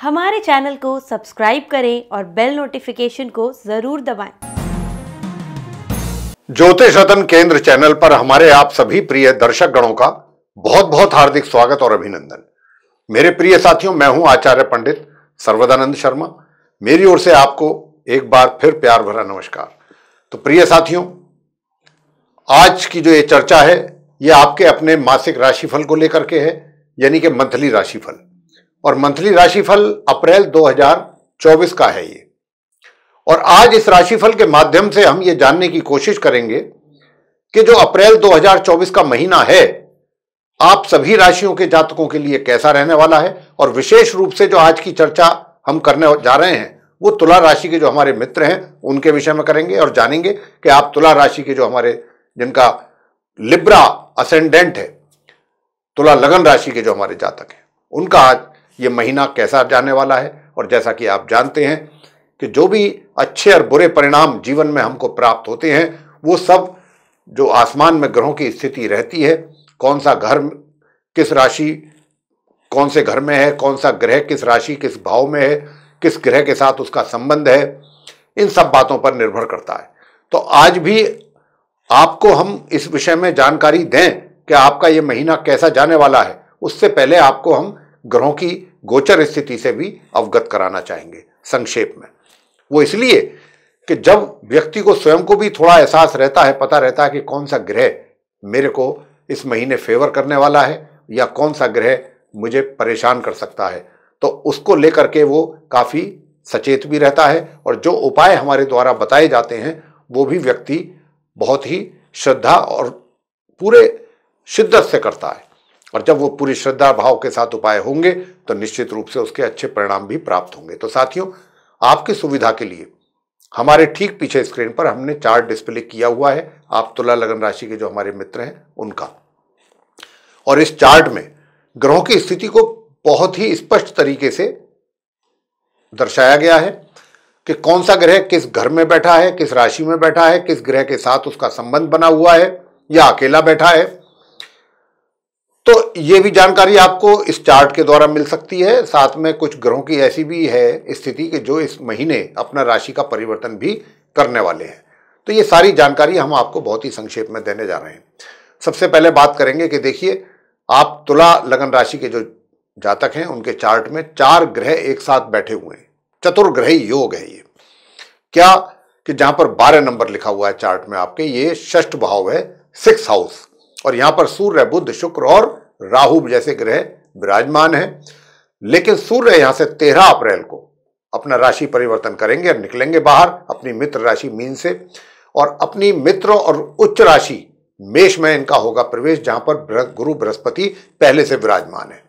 हमारे चैनल को सब्सक्राइब करें और बेल नोटिफिकेशन को जरूर दबाएं। ज्योतिष रतन केंद्र चैनल पर हमारे आप सभी प्रिय दर्शक गणों का बहुत बहुत हार्दिक स्वागत और अभिनंदन मेरे प्रिय साथियों मैं हूं आचार्य पंडित सर्वदानंद शर्मा मेरी ओर से आपको एक बार फिर प्यार भरा नमस्कार तो प्रिय साथियों आज की जो ये चर्चा है ये आपके अपने मासिक राशिफल को लेकर के है यानी कि मंथली राशिफल और मंथली राशिफल अप्रैल 2024 का है ये और आज इस राशिफल के माध्यम से हम ये जानने की कोशिश करेंगे कि जो अप्रैल 2024 का महीना है आप सभी राशियों के जातकों के लिए कैसा रहने वाला है और विशेष रूप से जो आज की चर्चा हम करने जा रहे हैं वो तुला राशि के जो हमारे मित्र हैं उनके विषय में करेंगे और जानेंगे कि आप तुला राशि के जो हमारे जिनका लिब्रा असेंडेंट है तुला लगन राशि के जो हमारे जातक हैं उनका आज ये महीना कैसा जाने वाला है और जैसा कि आप जानते हैं कि जो भी अच्छे और बुरे परिणाम जीवन में हमको प्राप्त होते हैं वो सब जो आसमान में ग्रहों की स्थिति रहती है कौन सा घर किस राशि कौन से घर में है कौन सा ग्रह किस राशि किस भाव में है किस ग्रह के साथ उसका संबंध है इन सब बातों पर निर्भर करता है तो आज भी आपको हम इस विषय में जानकारी दें कि आपका ये महीना कैसा जाने वाला है उससे पहले आपको हम ग्रहों की गोचर स्थिति से भी अवगत कराना चाहेंगे संक्षेप में वो इसलिए कि जब व्यक्ति को स्वयं को भी थोड़ा एहसास रहता है पता रहता है कि कौन सा ग्रह मेरे को इस महीने फेवर करने वाला है या कौन सा ग्रह मुझे परेशान कर सकता है तो उसको लेकर के वो काफ़ी सचेत भी रहता है और जो उपाय हमारे द्वारा बताए जाते हैं वो भी व्यक्ति बहुत ही श्रद्धा और पूरे शिद्दत से करता है और जब वो पूरी श्रद्धा भाव के साथ उपाय होंगे तो निश्चित रूप से उसके अच्छे परिणाम भी प्राप्त होंगे तो साथियों आपकी सुविधा के लिए हमारे ठीक पीछे स्क्रीन पर हमने चार्ट डिस्प्ले किया हुआ है आप तुला लगन राशि के जो हमारे मित्र हैं उनका और इस चार्ट में ग्रहों की स्थिति को बहुत ही स्पष्ट तरीके से दर्शाया गया है कि कौन सा ग्रह किस घर में बैठा है किस राशि में बैठा है किस ग्रह के साथ उसका संबंध बना हुआ है या अकेला बैठा है तो ये भी जानकारी आपको इस चार्ट के द्वारा मिल सकती है साथ में कुछ ग्रहों की ऐसी भी है स्थिति कि जो इस महीने अपना राशि का परिवर्तन भी करने वाले हैं तो ये सारी जानकारी हम आपको बहुत ही संक्षेप में देने जा रहे हैं सबसे पहले बात करेंगे कि देखिए आप तुला लगन राशि के जो जातक हैं उनके चार्ट में चार ग्रह एक साथ बैठे हुए हैं चतुर्ग्रह योग है ये क्या कि जहां पर बारह नंबर लिखा हुआ है चार्ट में आपके ये षष्ठ भाव है सिक्स हाउस और यहां पर सूर्य बुद्ध शुक्र और राहु जैसे ग्रह विराजमान है लेकिन सूर्य यहां से तेरह अप्रैल को अपना राशि परिवर्तन करेंगे और निकलेंगे बाहर अपनी मित्र राशि मीन से और अपनी मित्र और उच्च राशि मेष में इनका होगा प्रवेश जहां पर गुरु बृहस्पति पहले से विराजमान है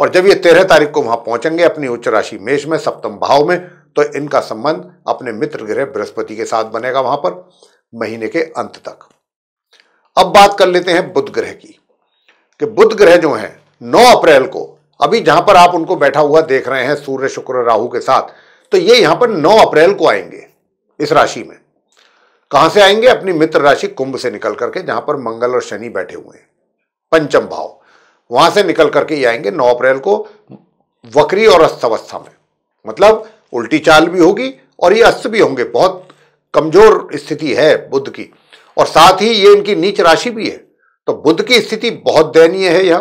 और जब ये तेरह तारीख को वहां पहुंचेंगे अपनी उच्च राशि मेष में सप्तम भाव में तो इनका संबंध अपने मित्र ग्रह बृहस्पति के साथ बनेगा वहां पर महीने के अंत तक अब बात कर लेते हैं बुध ग्रह की कि बुध ग्रह जो है 9 अप्रैल को अभी जहां पर आप उनको बैठा हुआ देख रहे हैं सूर्य शुक्र राहु के साथ तो ये यहां पर 9 अप्रैल को आएंगे इस राशि में कहां से आएंगे अपनी मित्र राशि कुंभ से निकल करके जहां पर मंगल और शनि बैठे हुए हैं पंचम भाव वहां से निकल करके ये आएंगे 9 अप्रैल को वक्री और अवस्था में मतलब उल्टी चाल भी होगी और ये अस्त भी होंगे बहुत कमजोर स्थिति है बुद्ध की और साथ ही ये इनकी नीच राशि भी है तो बुद्ध की स्थिति बहुत दयनीय है यह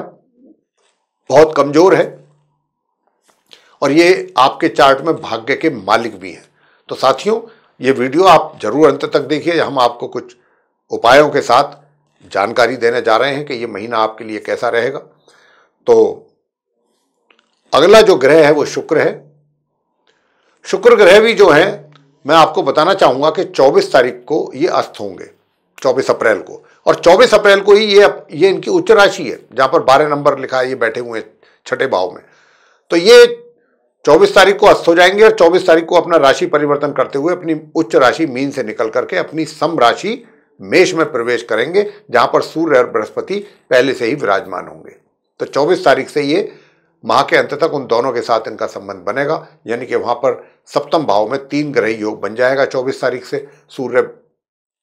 बहुत कमजोर है और ये आपके चार्ट में भाग्य के मालिक भी हैं तो साथियों ये वीडियो आप जरूर अंत तक देखिए हम आपको कुछ उपायों के साथ जानकारी देने जा रहे हैं कि ये महीना आपके लिए कैसा रहेगा तो अगला जो ग्रह है वो शुक्र है शुक्र ग्रह भी जो है मैं आपको बताना चाहूंगा कि 24 तारीख को ये अस्त होंगे 24 अप्रैल को और 24 अप्रैल को ही ये ये इनकी उच्च राशि है जहाँ पर 12 नंबर लिखा है ये बैठे हुए हैं छठे भाव में तो ये 24 तारीख को अस्त हो जाएंगे और 24 तारीख को अपना राशि परिवर्तन करते हुए अपनी उच्च राशि मीन से निकल करके अपनी सम राशि मेष में प्रवेश करेंगे जहाँ पर सूर्य और बृहस्पति पहले से ही विराजमान होंगे तो चौबीस तारीख से ये माह के अंत तक उन दोनों के साथ इनका संबंध बनेगा यानी कि वहाँ पर सप्तम भाव में तीन ग्रही योग बन जाएगा चौबीस तारीख से सूर्य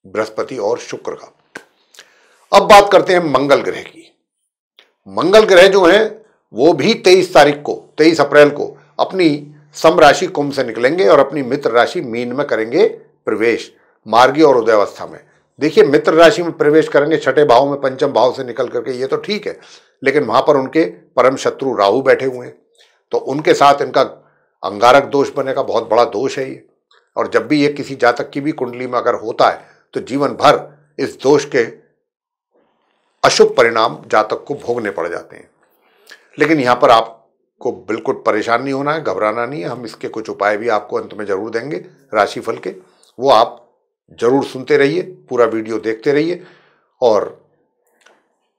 बृहस्पति और शुक्र का अब बात करते हैं मंगल ग्रह की मंगल ग्रह जो हैं वो भी 23 तारीख को 23 अप्रैल को अपनी सम राशि कुंभ से निकलेंगे और अपनी मित्र राशि मीन में करेंगे प्रवेश मार्गी और उदयावस्था में देखिए मित्र राशि में प्रवेश करेंगे छठे भाव में पंचम भाव से निकल करके ये तो ठीक है लेकिन वहाँ पर उनके परम शत्रु राहु बैठे हुए हैं तो उनके साथ इनका अंगारक दोष बने का बहुत बड़ा दोष है ये और जब भी ये किसी जातक की भी कुंडली में अगर होता है तो जीवन भर इस दोष के अशुभ परिणाम जातक को भोगने पड़ जाते हैं लेकिन यहाँ पर आपको बिल्कुल परेशान नहीं होना है घबराना नहीं है हम इसके कुछ उपाय भी आपको अंत में जरूर देंगे राशिफल के वो आप जरूर सुनते रहिए पूरा वीडियो देखते रहिए और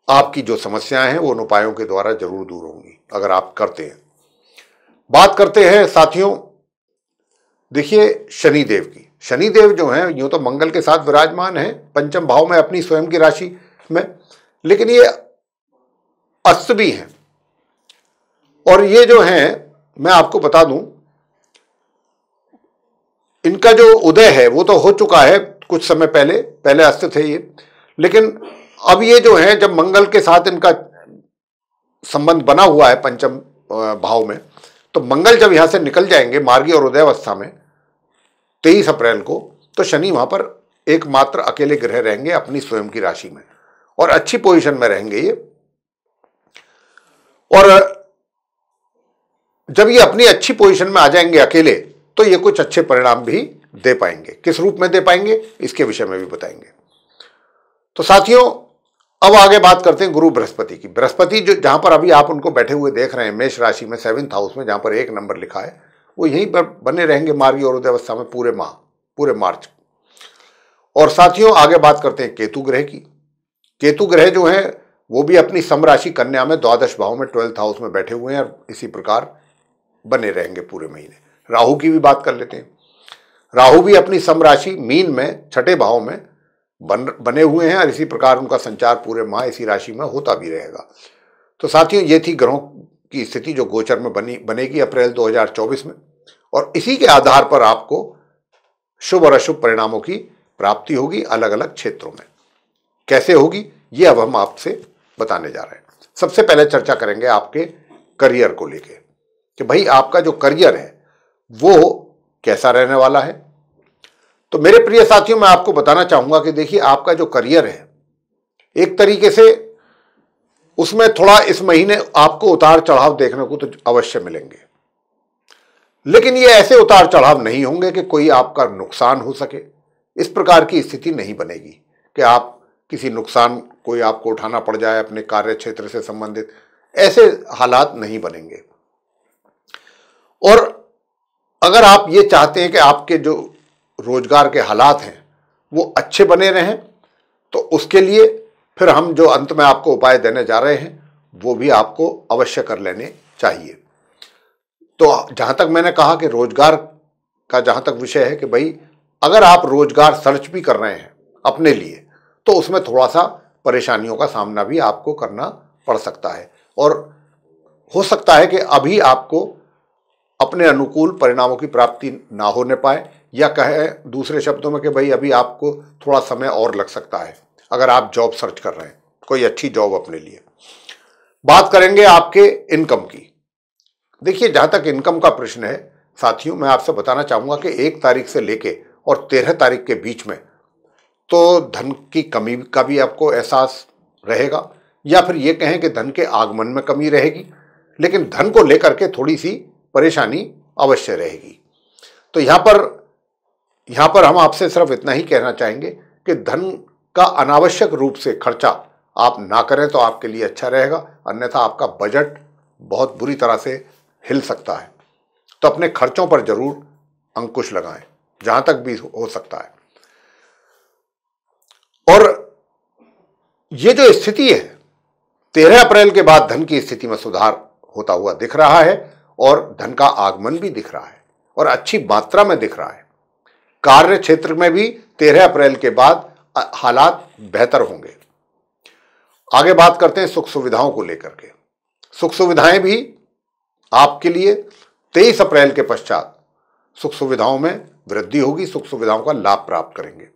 आपकी जो समस्याएं हैं वो उन उपायों के द्वारा जरूर दूर होंगी अगर आप करते हैं बात करते हैं साथियों देखिए शनि देव की शनिदेव जो हैं यूँ तो मंगल के साथ विराजमान हैं पंचम भाव में अपनी स्वयं की राशि में लेकिन ये अस्त भी हैं और ये जो हैं मैं आपको बता दूं इनका जो उदय है वो तो हो चुका है कुछ समय पहले पहले अस्त थे ये लेकिन अब ये जो है जब मंगल के साथ इनका संबंध बना हुआ है पंचम भाव में तो मंगल जब यहाँ से निकल जाएंगे मार्गी और उदय अवस्था में तेईस अप्रैल को तो शनि वहां पर एकमात्र अकेले ग्रह रहेंगे अपनी स्वयं की राशि में और अच्छी पोजीशन में रहेंगे ये और जब ये अपनी अच्छी पोजीशन में आ जाएंगे अकेले तो ये कुछ अच्छे परिणाम भी दे पाएंगे किस रूप में दे पाएंगे इसके विषय में भी बताएंगे तो साथियों अब आगे बात करते हैं गुरु बृहस्पति की बृहस्पति जो जहां पर अभी आप उनको बैठे हुए देख रहे हैं मेष राशि में सेवेंथ हाउस में जहां पर एक नंबर लिखा है वो यहीं पर बने रहेंगे मार्गी और उदयावस्था में पूरे माह पूरे मार्च और साथियों आगे बात करते हैं केतु ग्रह की केतु ग्रह जो है वो भी अपनी समराशि कन्या में द्वादश भाव में ट्वेल्थ हाउस में बैठे हुए हैं और इसी प्रकार बने रहेंगे पूरे महीने राहु की भी बात कर लेते हैं राहु भी अपनी समराशि मीन में छठे भाव में बन बने हुए हैं और इसी प्रकार उनका संचार पूरे माह इसी राशि में होता भी रहेगा तो साथियों ये थी ग्रहों की स्थिति जो गोचर में बनी बनेगी अप्रैल 2024 में और इसी के आधार पर आपको शुभ और अशुभ परिणामों की प्राप्ति होगी अलग अलग क्षेत्रों में कैसे होगी ये अब हम आपसे बताने जा रहे हैं सबसे पहले चर्चा करेंगे आपके करियर को लेके कि भाई आपका जो करियर है वो कैसा रहने वाला है तो मेरे प्रिय साथियों मैं आपको बताना चाहूंगा कि देखिए आपका जो करियर है एक तरीके से उसमें थोड़ा इस महीने आपको उतार चढ़ाव देखने को तो अवश्य मिलेंगे लेकिन ये ऐसे उतार चढ़ाव नहीं होंगे कि कोई आपका नुकसान हो सके इस प्रकार की स्थिति नहीं बनेगी कि आप किसी नुकसान कोई आपको उठाना पड़ जाए अपने कार्य क्षेत्र से संबंधित ऐसे हालात नहीं बनेंगे और अगर आप ये चाहते हैं कि आपके जो रोजगार के हालात हैं वो अच्छे बने रहें तो उसके लिए फिर हम जो अंत में आपको उपाय देने जा रहे हैं वो भी आपको अवश्य कर लेने चाहिए तो जहाँ तक मैंने कहा कि रोजगार का जहाँ तक विषय है कि भाई अगर आप रोजगार सर्च भी कर रहे हैं अपने लिए तो उसमें थोड़ा सा परेशानियों का सामना भी आपको करना पड़ सकता है और हो सकता है कि अभी आपको अपने अनुकूल परिणामों की प्राप्ति ना होने पाए या कहें दूसरे शब्दों में कि भाई अभी आपको थोड़ा समय और लग सकता है अगर आप जॉब सर्च कर रहे हैं कोई अच्छी जॉब अपने लिए बात करेंगे आपके इनकम की देखिए जहाँ तक इनकम का प्रश्न है साथियों मैं आपसे बताना चाहूँगा कि एक तारीख से लेके और तेरह तारीख के बीच में तो धन की कमी का भी आपको एहसास रहेगा या फिर ये कहें कि धन के आगमन में कमी रहेगी लेकिन धन को लेकर के थोड़ी सी परेशानी अवश्य रहेगी तो यहाँ पर यहाँ पर हम आपसे सिर्फ इतना ही कहना चाहेंगे कि धन का अनावश्यक रूप से खर्चा आप ना करें तो आपके लिए अच्छा रहेगा अन्यथा आपका बजट बहुत बुरी तरह से हिल सकता है तो अपने खर्चों पर जरूर अंकुश लगाएं जहां तक भी हो सकता है और ये जो स्थिति है तेरह अप्रैल के बाद धन की स्थिति में सुधार होता हुआ दिख रहा है और धन का आगमन भी दिख रहा है और अच्छी मात्रा में दिख रहा है कार्य क्षेत्र में भी तेरह अप्रैल के बाद हालात बेहतर होंगे आगे बात करते हैं सुख सुविधाओं को लेकर के सुख सुविधाएं भी आपके लिए तेईस अप्रैल के पश्चात सुख सुविधाओं में वृद्धि होगी सुख सुविधाओं का लाभ प्राप्त करेंगे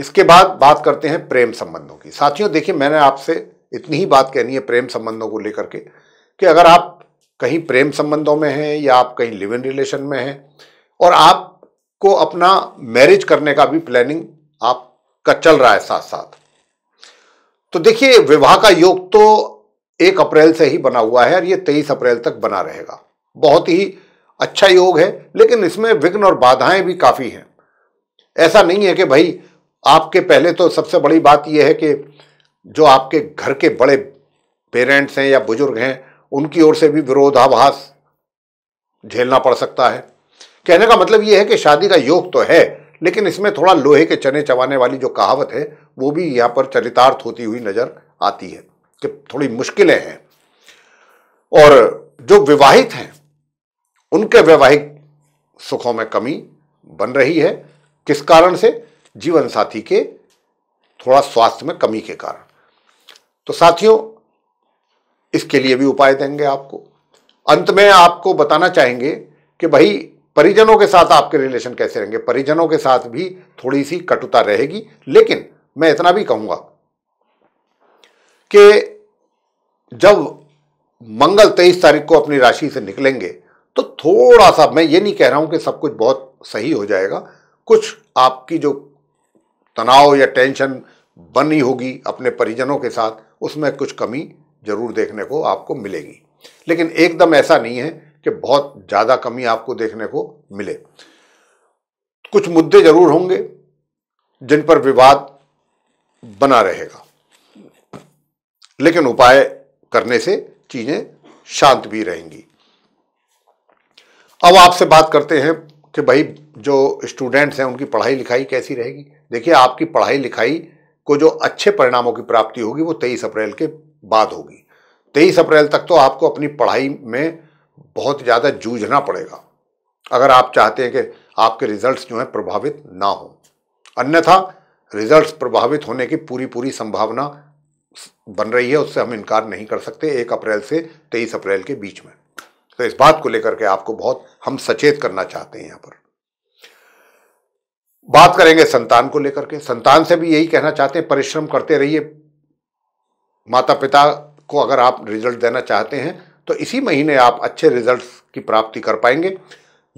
इसके बाद बात करते हैं प्रेम संबंधों की साथियों देखिए मैंने आपसे इतनी ही बात कहनी है प्रेम संबंधों को लेकर के कि अगर आप कहीं प्रेम संबंधों में हैं या आप कहीं लिव इन रिलेशन में हैं और आपको अपना मैरिज करने का भी प्लानिंग आप का चल रहा है साथ साथ तो देखिए विवाह का योग तो एक अप्रैल से ही बना हुआ है और ये तेईस अप्रैल तक बना रहेगा बहुत ही अच्छा योग है लेकिन इसमें विघ्न और बाधाएं भी काफ़ी हैं ऐसा नहीं है कि भाई आपके पहले तो सबसे बड़ी बात यह है कि जो आपके घर के बड़े पेरेंट्स हैं या बुजुर्ग हैं उनकी ओर से भी विरोधाभास झेलना पड़ सकता है कहने का मतलब यह है कि शादी का योग तो है लेकिन इसमें थोड़ा लोहे के चने चबाने वाली जो कहावत है वो भी यहाँ पर चरितार्थ होती हुई नज़र आती है कि थोड़ी मुश्किलें हैं और जो विवाहित हैं उनके वैवाहिक सुखों में कमी बन रही है किस कारण से जीवन साथी के थोड़ा स्वास्थ्य में कमी के कारण तो साथियों इसके लिए भी उपाय देंगे आपको अंत में आपको बताना चाहेंगे कि भाई परिजनों के साथ आपके रिलेशन कैसे रहेंगे परिजनों के साथ भी थोड़ी सी कटुता रहेगी लेकिन मैं इतना भी कहूंगा कि जब मंगल तेईस तारीख को अपनी राशि से निकलेंगे तो थोड़ा सा मैं ये नहीं कह रहा हूं कि सब कुछ बहुत सही हो जाएगा कुछ आपकी जो तनाव या टेंशन बनी होगी अपने परिजनों के साथ उसमें कुछ कमी जरूर देखने को आपको मिलेगी लेकिन एकदम ऐसा नहीं है कि बहुत ज़्यादा कमी आपको देखने को मिले कुछ मुद्दे जरूर होंगे जिन पर विवाद बना रहेगा लेकिन उपाय करने से चीज़ें शांत भी रहेंगी अब आपसे बात करते हैं कि भाई जो स्टूडेंट्स हैं उनकी पढ़ाई लिखाई कैसी रहेगी देखिए आपकी पढ़ाई लिखाई को जो अच्छे परिणामों की प्राप्ति होगी वो तेईस अप्रैल के बाद होगी तेईस अप्रैल तक तो आपको अपनी पढ़ाई में बहुत ज़्यादा जूझना पड़ेगा अगर आप चाहते हैं कि आपके रिजल्ट्स जो हैं प्रभावित ना हो अन्यथा रिजल्ट्स प्रभावित होने की पूरी पूरी संभावना बन रही है उससे हम इनकार नहीं कर सकते एक अप्रैल से तेईस अप्रैल के बीच में तो इस बात को लेकर के आपको बहुत हम सचेत करना चाहते हैं यहाँ पर बात करेंगे संतान को लेकर के संतान से भी यही कहना चाहते हैं परिश्रम करते रहिए माता पिता को अगर आप रिजल्ट देना चाहते हैं तो इसी महीने आप अच्छे रिजल्ट्स की प्राप्ति कर पाएंगे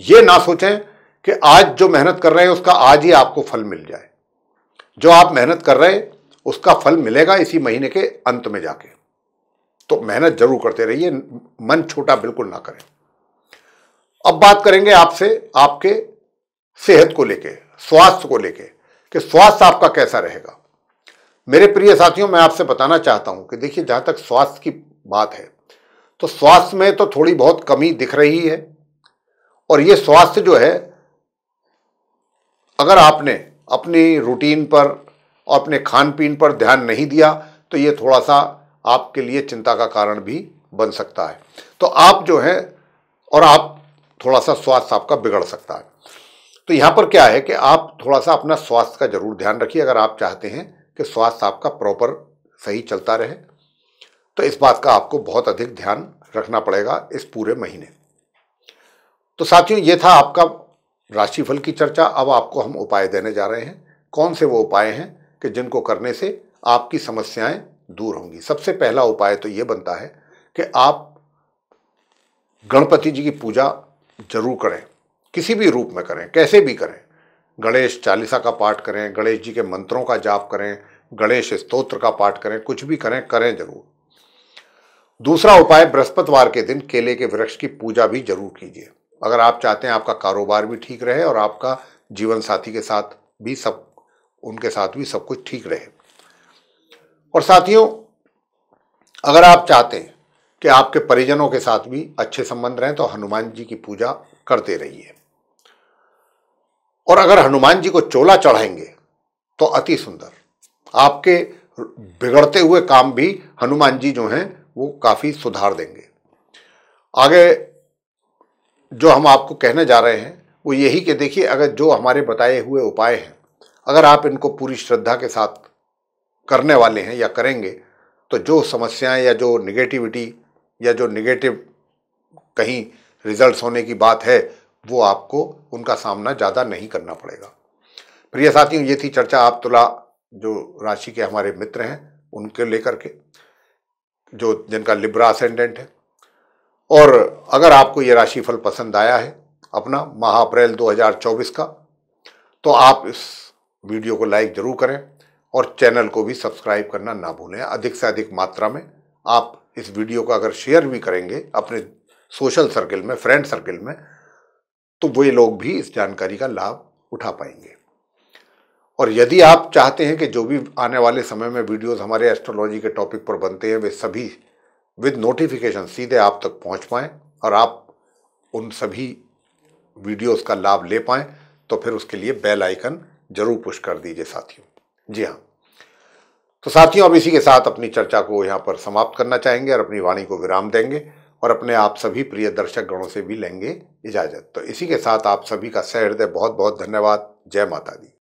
ये ना सोचें कि आज जो मेहनत कर रहे हैं उसका आज ही आपको फल मिल जाए जो आप मेहनत कर रहे हैं उसका फल मिलेगा इसी महीने के अंत में जाके तो मेहनत जरूर करते रहिए मन छोटा बिल्कुल ना करें अब बात करेंगे आपसे आपके सेहत को लेके स्वास्थ्य को लेके कि स्वास्थ्य आपका कैसा रहेगा मेरे प्रिय साथियों मैं आपसे बताना चाहता हूं कि देखिए जहां तक स्वास्थ्य की बात है तो स्वास्थ्य में तो थोड़ी बहुत कमी दिख रही है और ये स्वास्थ्य जो है अगर आपने अपनी रूटीन पर और अपने खान पीन पर ध्यान नहीं दिया तो ये थोड़ा सा आपके लिए चिंता का कारण भी बन सकता है तो आप जो है और आप थोड़ा सा स्वास्थ्य आपका बिगड़ सकता है तो यहाँ पर क्या है कि आप थोड़ा सा अपना स्वास्थ्य का जरूर ध्यान रखिए अगर आप चाहते हैं कि स्वास्थ्य आपका प्रॉपर सही चलता रहे तो इस बात का आपको बहुत अधिक ध्यान रखना पड़ेगा इस पूरे महीने तो साथियों ये था आपका राशिफल की चर्चा अब आपको हम उपाय देने जा रहे हैं कौन से वो उपाय हैं कि जिनको करने से आपकी समस्याएं दूर होंगी सबसे पहला उपाय तो ये बनता है कि आप गणपति जी की पूजा जरूर करें किसी भी रूप में करें कैसे भी करें गणेश चालीसा का पाठ करें गणेश जी के मंत्रों का जाप करें गणेश स्तोत्र का पाठ करें कुछ भी करें करें जरूर दूसरा उपाय बृहस्पतिवार के दिन केले के वृक्ष की पूजा भी जरूर कीजिए अगर आप चाहते हैं आपका कारोबार भी ठीक रहे और आपका जीवन साथी के साथ भी सब उनके साथ भी सब कुछ ठीक रहे और साथियों अगर आप चाहते हैं कि आपके परिजनों के साथ भी अच्छे संबंध रहें तो हनुमान जी की पूजा करते रहिए और अगर हनुमान जी को चोला चढ़ाएंगे तो अति सुंदर आपके बिगड़ते हुए काम भी हनुमान जी जो हैं वो काफ़ी सुधार देंगे आगे जो हम आपको कहने जा रहे हैं वो यही कि देखिए अगर जो हमारे बताए हुए उपाय हैं अगर आप इनको पूरी श्रद्धा के साथ करने वाले हैं या करेंगे तो जो समस्याएं या जो निगेटिविटी या जो निगेटिव कहीं रिजल्ट्स होने की बात है वो आपको उनका सामना ज़्यादा नहीं करना पड़ेगा प्रिय साथियों ये थी चर्चा आप तुला जो राशि के हमारे मित्र हैं उनके लेकर के जो जिनका लिब्रा असेंडेंट है और अगर आपको ये राशिफल पसंद आया है अपना माह अप्रैल 2024 का तो आप इस वीडियो को लाइक ज़रूर करें और चैनल को भी सब्सक्राइब करना ना भूलें अधिक से अधिक मात्रा में आप इस वीडियो को अगर शेयर भी करेंगे अपने सोशल सर्किल में फ्रेंड सर्किल में तो वे लोग भी इस जानकारी का लाभ उठा पाएंगे और यदि आप चाहते हैं कि जो भी आने वाले समय में वीडियोस हमारे एस्ट्रोलॉजी के टॉपिक पर बनते हैं वे सभी विद नोटिफिकेशन सीधे आप तक पहुंच पाएँ और आप उन सभी वीडियोस का लाभ ले पाएँ तो फिर उसके लिए बेल आइकन जरूर पुश कर दीजिए साथियों जी हाँ तो साथियों अब इसी के साथ अपनी चर्चा को यहाँ पर समाप्त करना चाहेंगे और अपनी वाणी को विराम देंगे और अपने आप सभी प्रिय दर्शक गणों से भी लेंगे इजाजत तो इसी के साथ आप सभी का सहृदय बहुत बहुत धन्यवाद जय माता दी